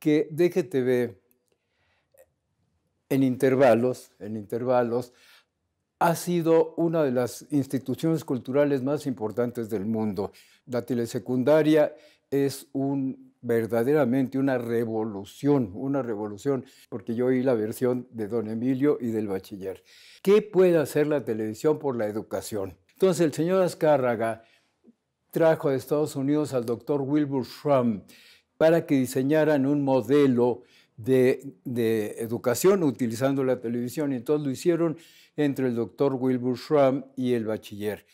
que DGTV en intervalos, en intervalos, ha sido una de las instituciones culturales más importantes del mundo. La telesecundaria es un, verdaderamente una revolución, una revolución, porque yo oí la versión de don Emilio y del bachiller. ¿Qué puede hacer la televisión por la educación? Entonces el señor Azcárraga trajo de Estados Unidos al doctor Wilbur Schramm, para que diseñaran un modelo de, educación utilizando la televisión. Entonces lo hicieron entre el doctor Wilbur Schramm y el bachiller